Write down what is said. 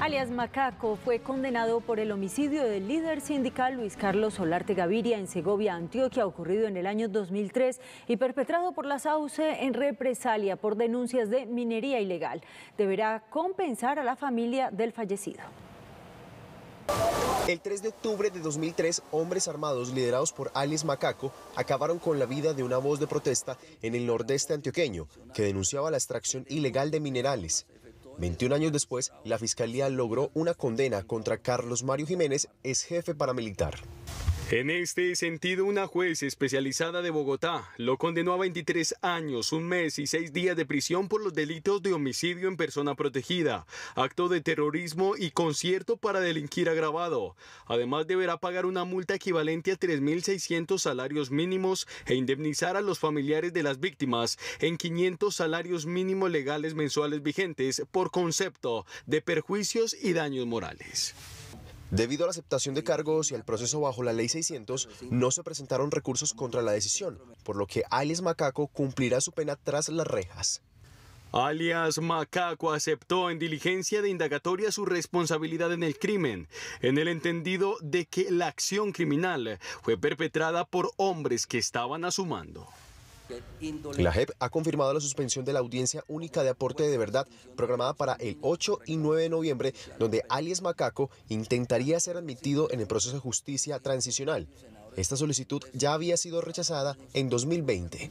alias Macaco, fue condenado por el homicidio del líder sindical Luis Carlos Solarte Gaviria en Segovia, Antioquia, ocurrido en el año 2003 y perpetrado por la SAUCE en represalia por denuncias de minería ilegal. Deberá compensar a la familia del fallecido. El 3 de octubre de 2003, hombres armados liderados por Alias Macaco acabaron con la vida de una voz de protesta en el nordeste antioqueño que denunciaba la extracción ilegal de minerales. 21 años después, la Fiscalía logró una condena contra Carlos Mario Jiménez, ex jefe paramilitar. En este sentido, una juez especializada de Bogotá lo condenó a 23 años, un mes y seis días de prisión por los delitos de homicidio en persona protegida, acto de terrorismo y concierto para delinquir agravado. Además, deberá pagar una multa equivalente a 3.600 salarios mínimos e indemnizar a los familiares de las víctimas en 500 salarios mínimos legales mensuales vigentes por concepto de perjuicios y daños morales. Debido a la aceptación de cargos y al proceso bajo la Ley 600, no se presentaron recursos contra la decisión, por lo que alias Macaco cumplirá su pena tras las rejas. Alias Macaco aceptó en diligencia de indagatoria su responsabilidad en el crimen, en el entendido de que la acción criminal fue perpetrada por hombres que estaban a su mando. La JEP ha confirmado la suspensión de la audiencia única de aporte de verdad programada para el 8 y 9 de noviembre, donde alias Macaco intentaría ser admitido en el proceso de justicia transicional. Esta solicitud ya había sido rechazada en 2020.